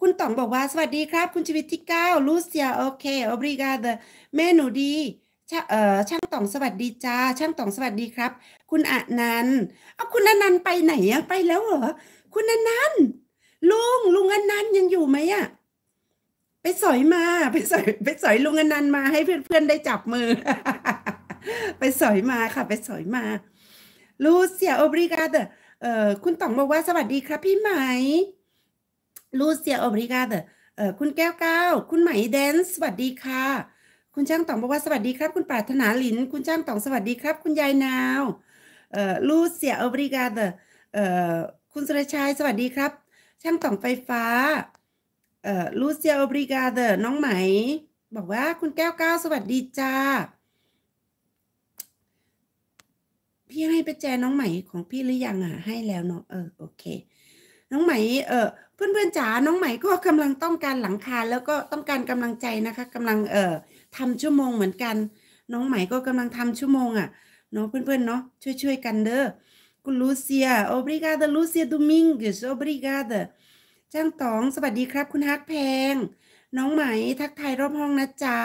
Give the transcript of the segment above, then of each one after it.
คุณต๋องบอกว่าสวัสดีครับ คุณชีวิตที่เก้าลูเซียโอเคโอบริกาเดเมนูดีเออช่างต๋องสวัสดีจ้าช่างต๋องสวัสดีครับ คุณอนันเอาคุณอนันไปไหนอะไปแล้วเหรอคุณอนันลุงลุงอนันยังอยู่ไหมอะไปสอยมาไปสอยไปสอยลุงอนันต์มา ให้เพื่อนๆได้จับมือไปสอยมาค่ะไปสอยมา ลูเซียโอบริกาเดเอ่อ คุณต๋องบอกว่าสวัสดีครับ พี่ไหมลูเซียออบริกาเดอคุณแก้วเก้าคุณไหมแดนสวัสดีค่ะ คุณช่างต๋องบอกว่าสวัสดีครับ คุณปรารถนาหลิน คุณช่างต๋องสวัสดีครับ คุณยายนาวเออลูเซียออบริกาเดอคุณสุรชัยสวัสดีครับช่างต๋องไฟฟ้าเออลูเซียออบริกาเดอน้องไหมบอกว่าคุณแก้วเก้าสวัสดีจ้า พี่ให้ไปแจน้องใหม่ของพี่หรือยังอ่ะให้แล้วเนาะเออโอเคน้องไหมเออเพื่อนๆจ๋าน้องไหมก็กำลังต้องการหลังคาแล้วก็ต้องการกำลังใจนะคะ กำลังเออทำชั่วโมงเหมือนกัน น้องไหมก็กำลังทำชั่วโมงอะ่ะเนาะเพื่อนๆเนาะช่วยๆกันเด้อคุณลูเซียอบริการ์ดลูเซียดูมิงกิสโอบริการ์ดจ้างตองสวัสดีครับ คุณฮักแพงน้องไหมทักทายรอบห้องนะจ๊ะ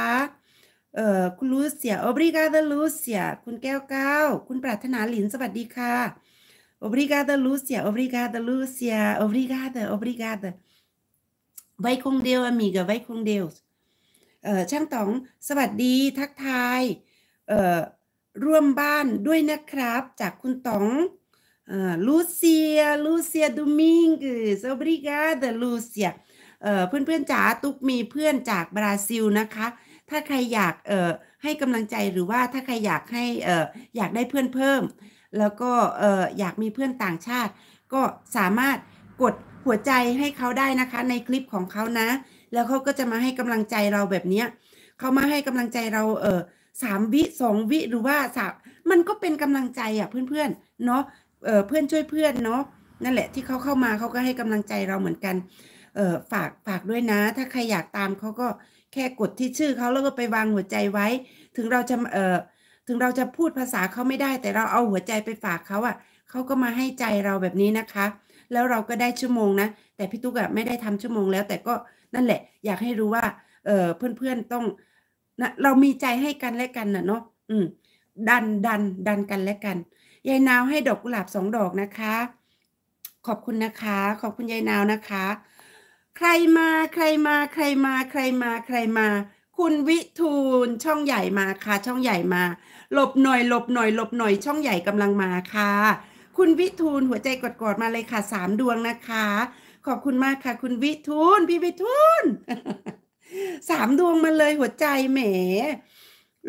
เออคุณลูเซียอบริการ์ดลูเซียคุณแก้วก้าวคุณปรารถนาหลินสวัสดีค่ะ Obrigada, Lúcia. Obrigada, Lúcia. Obrigada, obrigada. Vai com Deus, amiga. Vai com Deus. เออช่างต๋องสวัสดีทักทายเออร่วมบ้านด้วยนะครับ จากคุณต๋องเออลูเซียลูเซียดูมิงกสอบริกาเดลูเซียเอ่อนเพื่อนจ๋าตุ๊กมีเพื่อนจากบราซิลนะคะ ถ้าใครอยากเออให้กำลังใจ หรือว่าถ้าใครอยากให้เอออยากได้เพื่อนเพิ่มแล้วก็อยากมีเพื่อนต่างชาติ ก็สามารถกดหัวใจให้เขาได้นะคะในคลิปของเขานะ แล้วเขาก็จะมาให้กำลังใจเราแบบนี้ เขามาให้กำลังใจเราเออสามวิสองวิหรือว่าสามมันก็เป็นกำลังใจอ่ะเพื่อนๆเนาะเเพื่อนช่วยเพื่อนเนาะนั่นแหละที่เขาเข้ามาเขาก็ให้กำลังใจเราเหมือนกันเออฝากฝากด้วยนะ ถ้าใครอยากตามเขาก็แค่กดที่ชื่อเขาแล้วก็ไปวางหัวใจไว้ ถึงเราจะเออถึงเราจะพูดภาษาเขาไม่ได้ แต่เราเอาหัวใจไปฝากเขาอะ่ะเขาก็มาให้ใจเราแบบนี้นะคะ แล้วเราก็ได้ชั่วโมงนะแต่พี่ตุ๊กอะไม่ได้ทำชั่วโมงแล้วแต่ก็นั่นแหละ อยากให้รู้ว่า เออเพื่อนๆต้องนะเรามีใจให้กันและกันนะเนาะอืมดันดันดันกันและกันยายนาวให้ดอกกุหลาบสองดอกนะคะ ขอบคุณนะคะ ขอบคุณยายนาวนะคะ ใครมาใครมาใครมา ใครมาใครมาคุณวิทูลช่องใหญ่มาค่ะ ช่องใหญ่มาหลบหน่อย หลบหน่อยหลบหน่อยช่องใหญ่กำลังมาค่ะ คุณวิทูลหัวใจกดๆมาเลยค่ะสามดวงนะคะ ขอบคุณมากค่ะ คุณวิทูลพี่วิทูลสามดวงมาเลยหัวใจแหม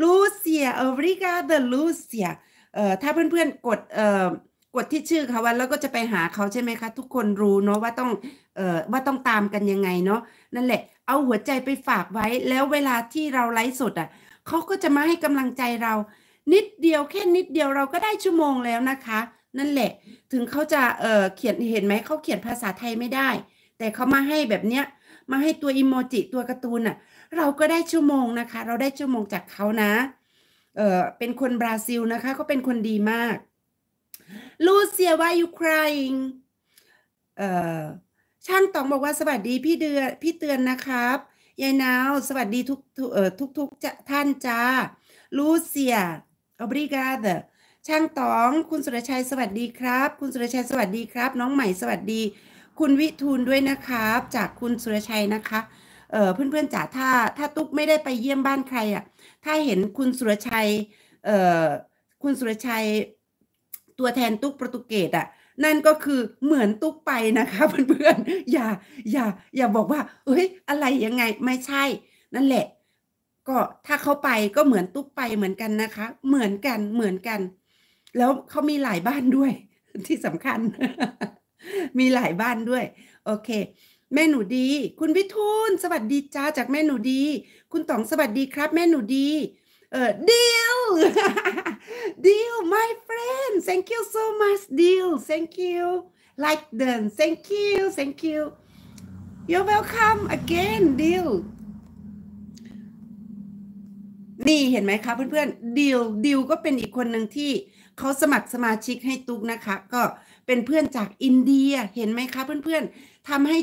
ลูเซียเอริกาเดอลูเซียเอ่อถ้าเพื่อนๆกดเอ่อกดที่ชื่อเขาว่าแล้วก็จะไปหาเขาใช่ไหมคะ ทุกคนรู้เนาะว่าต้องเอ่อว่าต้องตามกันยังไงเนาะนั่นแหละเอาหัวใจไปฝากไว้แล้วเวลาที่เราไลฟ์สดอ่ะเขาก็จะมาให้กำลังใจเรา นิดเดียวแค่นิดเดียวเราก็ได้ชั่วโมงแล้วนะคะ นั่นแหละถึงเขาจะเออเขียนเห็นไหมเขาเขียนภาษาไทยไม่ได้ แต่เขามาให้แบบเนี้ยมาให้ตัวอิโมจิ ตัวการ์ตูนอ่ะเราก็ได้ชั่วโมงนะคะ เราได้ชั่วโมงจากเขานะเออเป็นคนบราซิลนะคะเขาเป็นคนดีมากลูเซียว่า you crying เออช่างต๋องบอกว่าสวัสดีพี่เดือนพี่เตือนนะครับยายนาวสวัสดีทุกเอ่อทุกทุกท่านจ้าลูเซียอบริกาเดช่างต๋องคุณสุรชัยสวัสดีครับ คุณสุรชัยสวัสดีครับ น้องใหม่สวัสดี คุณวิทูลด้วยนะครับ จากคุณสุรชัยนะคะเออเพื่อนๆจ๋าถ้าถ้าตุ๊กไม่ได้ไปเยี่ยมบ้านใครอะ่ะถ้าเห็นคุณสุรชัยเออคุณสุรชัยตัวแทนตุ๊กโปรตุเกสอะ่ะนั่นก็คือเหมือนตุ๊กไปนะคะเพื่อนๆอย่า อย่าอย่าบอกว่า เอ้ย อะไรยังไง ไม่ใช่ นั่นแหละ ก็ถ้าเขาไปก็เหมือนตุ๊กไปเหมือนกันนะคะ เหมือนกันเหมือนกัน แล้วเขามีหลายบ้านด้วย ที่สำคัญ มีหลายบ้านด้วย โอเค แม่หนูดี คุณพิทูลสวัสดีจ้าจากแม่หนูดี คุณต๋องสวัสดีครับแม่หนูดีเออ deal deal my friend thank you so much deal thank you like then thank you thank you you're welcome again deal นี่เห็นไหมคะเพื่อนๆดิวดิวก็เป็นอีกคนหนึ่งที่เขาสมัครสมาชิกให้ตุ๊กนะคะ ก็เป็นเพื่อนจากอินเดีย เห็นไหมคะเพื่อนๆทำให้